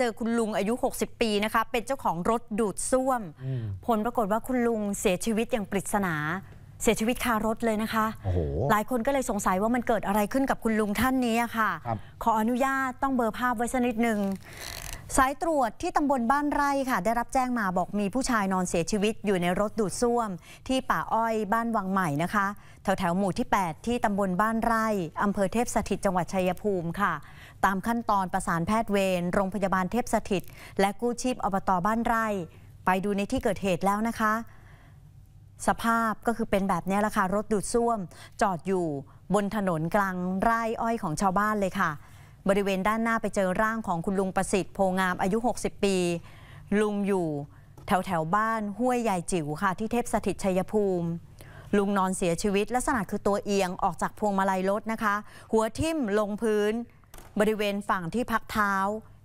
เจอคุณลุงอายุ 60 ปีนะคะ เป็นเจ้าของรถดูดซ่วม ผลปรากฏว่าคุณลุงเสียชีวิตอย่างปริศนา เสียชีวิตคารถเลยนะคะ หลายคนก็เลยสงสัยว่ามันเกิดอะไรขึ้นกับคุณลุงท่านนี้ค่ะ ขออนุญาตต้องเบอร์ภาพไว้สักนิดนึงสายตรวจที่ตำบลบ้านไร่ค่ะ ได้รับแจ้งมาบอกมีผู้ชายนอนเสียชีวิตอยู่ในรถดูดซ่วม ที่ป่าอ้อยบ้านวังใหม่นะคะแถวแถวหมู่ที่ 8 ที่ตำบลบ้านไร่อำเภอเทพสถิตจังหวัดชัยภูมิค่ะ ตามขั้นตอนประสานแพทย์เวรโรงพยาบาลเทพสถิต และกู้ชีพอบตบ้านไร่ ไปดูในที่เกิดเหตุแล้วนะคะ สภาพก็คือเป็นแบบนี้แหละค่ะรถดูดซ่วม จอดอยู่บนถนนกลางไร่อ้อยของชาวบ้านเลยค่ะบริเวณด้านหน้าไปเจอร่างของคุณลุงประสิทธิ์ โพงามอายุ 60 ปี ลุงอยู่แถวแถวบ้าน ห้วยใหญ่จิ๋วค่ะ ที่เทพสถิตชัยภูมิ ลุงนอนเสียชีวิต ลักษณะคือตัวเอียงออกจากพวงมาลัยรถนะคะ หัวทิ่มลงพื้น บริเวณฝั่งที่พักเท้า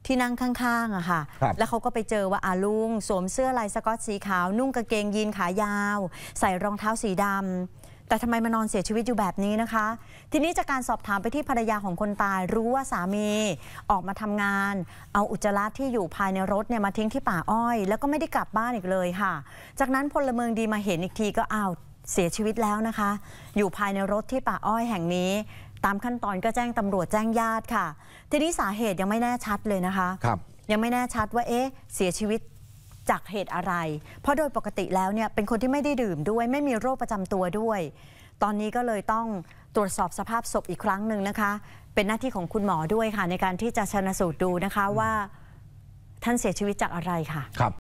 ที่นั่งข้างๆอะค่ะ แล้วเขาก็ไปเจอว่าอาลุง สวมเสื้อลายสกอตสีขาว นุ่งกางเกงยีนขายาว ใส่รองเท้าสีดำแต่ทำไมมานอนเสียชีวิตอยู่แบบนี้นะคะ ทีนี้จากการสอบถามไปที่ภรรยาของคนตาย รู้ว่าสามีออกมาทำงาน เอาอุจจาระที่อยู่ภายในรถเนี่ยมาทิ้งที่ป่าอ้อยแล้วก็ไม่ได้กลับบ้านอีกเลยค่ะ จากนั้นพลเมืองดีมาเห็นอีกทีก็อ้าวเสียชีวิตแล้วนะคะ อยู่ภายในรถที่ป่าอ้อยแห่งนี้ ตามขั้นตอนก็แจ้งตำรวจแจ้งญาติค่ะ ทีนี้สาเหตุยังไม่แน่ชัดเลยนะคะคยังไม่แน่ชัดว่าเอ๊ะเสียชีวิตจากเหตุอะไร เพราะโดยปกติแล้วเนี่ยเป็นคนที่ไม่ได้ดื่มด้วย ไม่มีโรคประจำตัวด้วย ตอนนี้ก็เลยต้องตรวจสอบสภาพศพอีกครั้งหนึ่งนะคะ เป็นหน้าที่ของคุณหมอด้วยค่ะ ในการที่จะชนะสูตรดูนะคะว่าท่านเสียชีวิตจากอะไรค่ะครับ